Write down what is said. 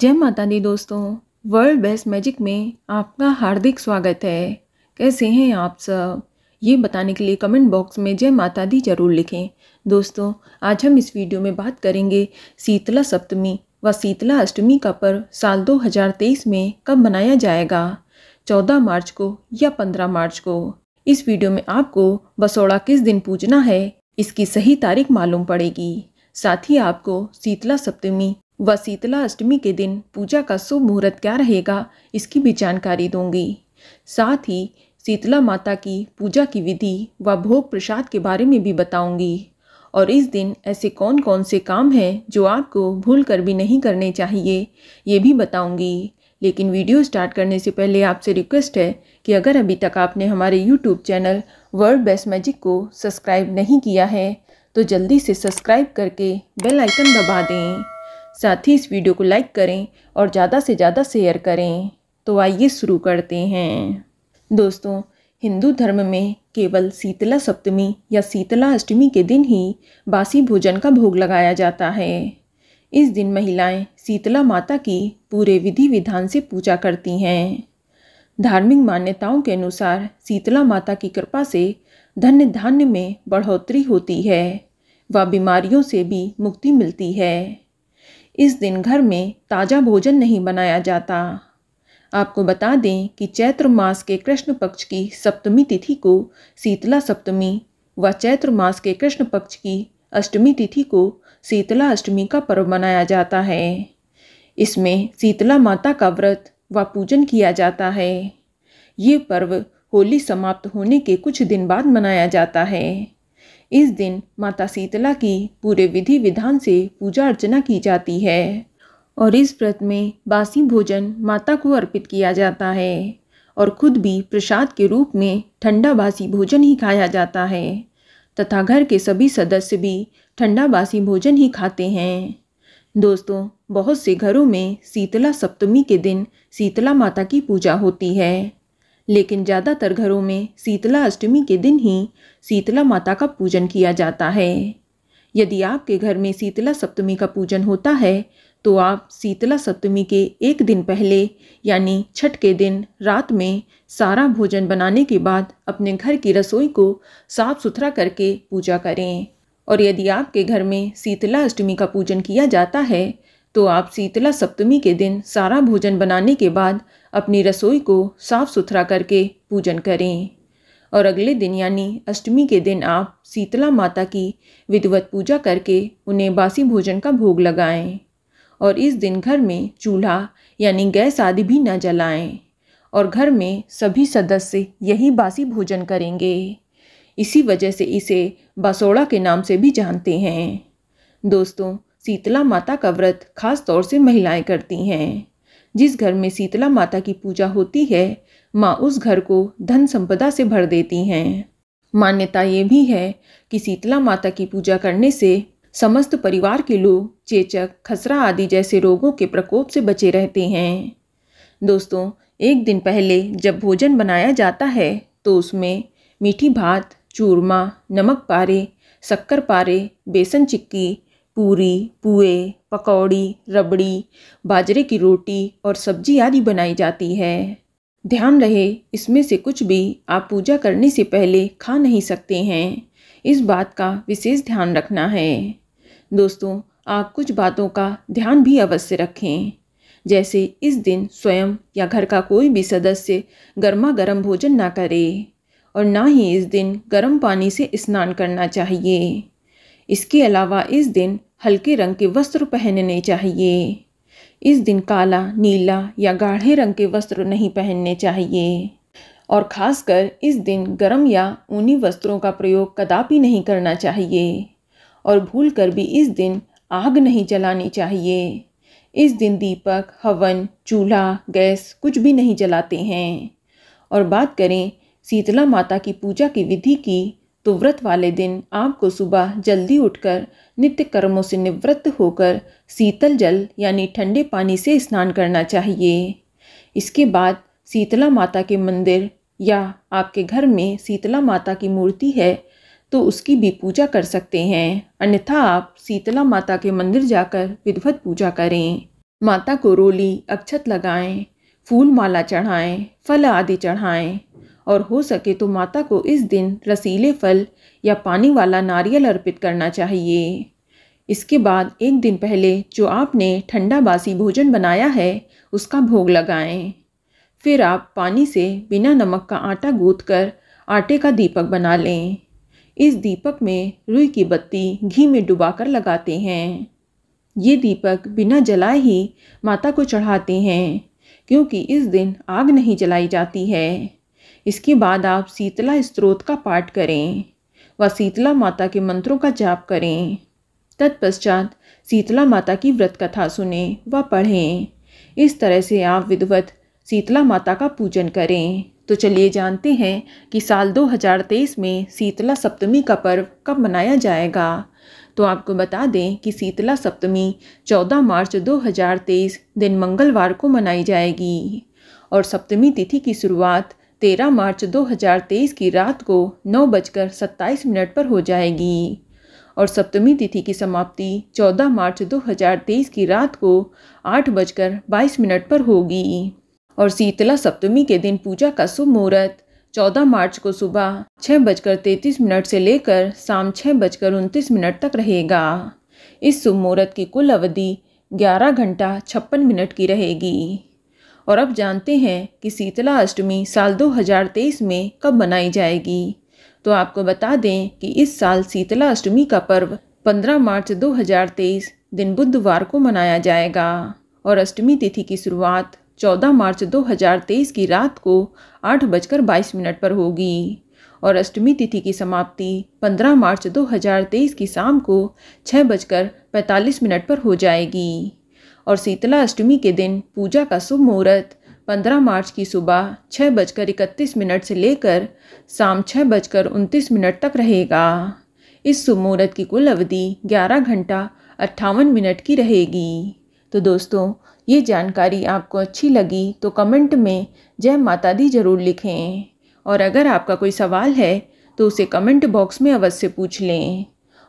जय माता दी दोस्तों वर्ल्ड बेस्ट मैजिक में आपका हार्दिक स्वागत है कैसे हैं आप सब ये बताने के लिए कमेंट बॉक्स में जय माता दी जरूर लिखें दोस्तों आज हम इस वीडियो में बात करेंगे शीतला सप्तमी व शीतला अष्टमी का पर्व साल 2023 में कब मनाया जाएगा 14 मार्च को या 15 मार्च को इस वीडियो में आपको बसोड़ा किस दिन पूजना है इसकी सही तारीख मालूम पड़ेगी साथ ही आपको शीतला सप्तमी व शीतला अष्टमी के दिन पूजा का शुभ मुहूर्त क्या रहेगा इसकी भी जानकारी दूंगी साथ ही शीतला माता की पूजा की विधि व भोग प्रसाद के बारे में भी बताऊंगी और इस दिन ऐसे कौन कौन से काम हैं जो आपको भूल कर भी नहीं करने चाहिए ये भी बताऊंगी लेकिन वीडियो स्टार्ट करने से पहले आपसे रिक्वेस्ट है कि अगर अभी तक आपने हमारे YouTube channel world best magic को सब्सक्राइब नहीं किया है तो जल्दी से सब्सक्राइब करके बेल आइकन दबा दें साथ ही इस वीडियो को लाइक करें और ज़्यादा से ज़्यादा शेयर करें तो आइए शुरू करते हैं दोस्तों हिंदू धर्म में केवल शीतला सप्तमी या शीतला अष्टमी के दिन ही बासी भोजन का भोग लगाया जाता है इस दिन महिलाएं शीतला माता की पूरे विधि विधान से पूजा करती हैं धार्मिक मान्यताओं के अनुसार शीतला माता की कृपा से धन्य धान्य में बढ़ोतरी होती है व बीमारियों से भी मुक्ति मिलती है इस दिन घर में ताज़ा भोजन नहीं बनाया जाता आपको बता दें कि चैत्र मास के कृष्ण पक्ष की सप्तमी तिथि को शीतला सप्तमी व चैत्र मास के कृष्ण पक्ष की अष्टमी तिथि को शीतला अष्टमी का पर्व मनाया जाता है इसमें शीतला माता का व्रत व पूजन किया जाता है ये पर्व होली समाप्त होने के कुछ दिन बाद मनाया जाता है इस दिन माता शीतला की पूरे विधि विधान से पूजा अर्चना की जाती है और इस व्रत में बासी भोजन माता को अर्पित किया जाता है और खुद भी प्रसाद के रूप में ठंडा बासी भोजन ही खाया जाता है तथा घर के सभी सदस्य भी ठंडा बासी भोजन ही खाते हैं दोस्तों बहुत से घरों में शीतला सप्तमी के दिन शीतला माता की पूजा होती है लेकिन ज़्यादातर घरों में शीतला अष्टमी के दिन ही शीतला माता का पूजन किया जाता है यदि आपके घर में शीतला सप्तमी का पूजन होता है तो आप शीतला सप्तमी के एक दिन पहले यानी छठ के दिन रात में सारा भोजन बनाने के बाद अपने घर की रसोई को साफ सुथरा करके पूजा करें और यदि आपके घर में शीतला अष्टमी का पूजन किया जाता है तो आप शीतला सप्तमी के दिन सारा भोजन बनाने के बाद अपनी रसोई को साफ सुथरा करके पूजन करें और अगले दिन यानी अष्टमी के दिन आप शीतला माता की विधिवत पूजा करके उन्हें बासी भोजन का भोग लगाएं और इस दिन घर में चूल्हा यानी गैस आदि भी न जलाएं और घर में सभी सदस्य यही बासी भोजन करेंगे इसी वजह से इसे बासोड़ा के नाम से भी जानते हैं दोस्तों शीतला माता का व्रत खास तौर से महिलाएं करती हैं जिस घर में शीतला माता की पूजा होती है माँ उस घर को धन संपदा से भर देती हैं मान्यता ये भी है कि शीतला माता की पूजा करने से समस्त परिवार के लोग चेचक खसरा आदि जैसे रोगों के प्रकोप से बचे रहते हैं दोस्तों एक दिन पहले जब भोजन बनाया जाता है तो उसमें मीठी भात चूरमा नमक पारे शक्कर पारे बेसन चिक्की पूरी पुए पकौड़ी रबड़ी बाजरे की रोटी और सब्जी आदि बनाई जाती है ध्यान रहे इसमें से कुछ भी आप पूजा करने से पहले खा नहीं सकते हैं इस बात का विशेष ध्यान रखना है दोस्तों आप कुछ बातों का ध्यान भी अवश्य रखें जैसे इस दिन स्वयं या घर का कोई भी सदस्य गर्मा गर्म भोजन ना करे और ना ही इस दिन गर्म पानी से स्नान करना चाहिए इसके अलावा इस दिन हल्के रंग के वस्त्र पहनने चाहिए इस दिन काला नीला या गाढ़े रंग के वस्त्र नहीं पहनने चाहिए और खासकर इस दिन गर्म या ऊनी वस्त्रों का प्रयोग कदापि नहीं करना चाहिए और भूल कर भी इस दिन आग नहीं जलानी चाहिए इस दिन दीपक हवन चूल्हा गैस कुछ भी नहीं जलाते हैं और बात करें शीतला माता की पूजा की विधि की तो व्रत वाले दिन आपको सुबह जल्दी उठकर नित्य कर्मों से निवृत्त होकर शीतल जल यानी ठंडे पानी से स्नान करना चाहिए इसके बाद शीतला माता के मंदिर या आपके घर में शीतला माता की मूर्ति है तो उसकी भी पूजा कर सकते हैं अन्यथा आप शीतला माता के मंदिर जाकर विधवत पूजा करें माता को रोली अक्षत लगाएं फूल माला चढ़ाएं फल आदि चढ़ाएं और हो सके तो माता को इस दिन रसीले फल या पानी वाला नारियल अर्पित करना चाहिए इसके बाद एक दिन पहले जो आपने ठंडा बासी भोजन बनाया है उसका भोग लगाएं। फिर आप पानी से बिना नमक का आटा गूंथ कर आटे का दीपक बना लें इस दीपक में रुई की बत्ती घी में डुबाकर लगाते हैं ये दीपक बिना जलाए ही माता को चढ़ाते हैं क्योंकि इस दिन आग नहीं जलाई जाती है इसके बाद आप शीतला स्त्रोत का पाठ करें व शीतला माता के मंत्रों का जाप करें तत्पश्चात शीतला माता की व्रत कथा सुने व पढ़ें इस तरह से आप विधवत शीतला माता का पूजन करें तो चलिए जानते हैं कि साल 2023 में शीतला सप्तमी का पर्व कब मनाया जाएगा तो आपको बता दें कि शीतला सप्तमी 14 मार्च 2023 दिन मंगलवार को मनाई जाएगी और सप्तमी तिथि की शुरुआत 13 मार्च 2023 की रात को नौ बजकर सत्ताईस मिनट पर हो जाएगी और सप्तमी तिथि की समाप्ति 14 मार्च 2023 की रात को आठ बजकर बाईस मिनट पर होगी और शीतला सप्तमी के दिन पूजा का शुभ मुहूर्त चौदह मार्च को सुबह छः बजकर तैंतीस मिनट से लेकर शाम छः बजकर उनतीस मिनट तक रहेगा इस शुभ मुहूर्त की कुल अवधि ग्यारह घंटा छप्पन मिनट की रहेगी और अब जानते हैं कि शीतला अष्टमी साल 2023 में कब मनाई जाएगी तो आपको बता दें कि इस साल शीतला अष्टमी का पर्व 15 मार्च 2023 दिन बुधवार को मनाया जाएगा और अष्टमी तिथि की शुरुआत 14 मार्च 2023 की रात को आठ बजकर बाईस मिनट पर होगी और अष्टमी तिथि की समाप्ति 15 मार्च 2023 की शाम को छः बजकर पैंतालीस मिनट पर हो जाएगी और शीतला अष्टमी के दिन पूजा का शुभ मुहूर्त पंद्रह मार्च की सुबह छः बजकर इकतीस मिनट से लेकर शाम छः बजकर उनतीस मिनट तक रहेगा इस शुभ मुहूर्त की कुल अवधि ग्यारह घंटा अट्ठावन मिनट की रहेगी तो दोस्तों ये जानकारी आपको अच्छी लगी तो कमेंट में जय माता दी ज़रूर लिखें और अगर आपका कोई सवाल है तो उसे कमेंट बॉक्स में अवश्य पूछ लें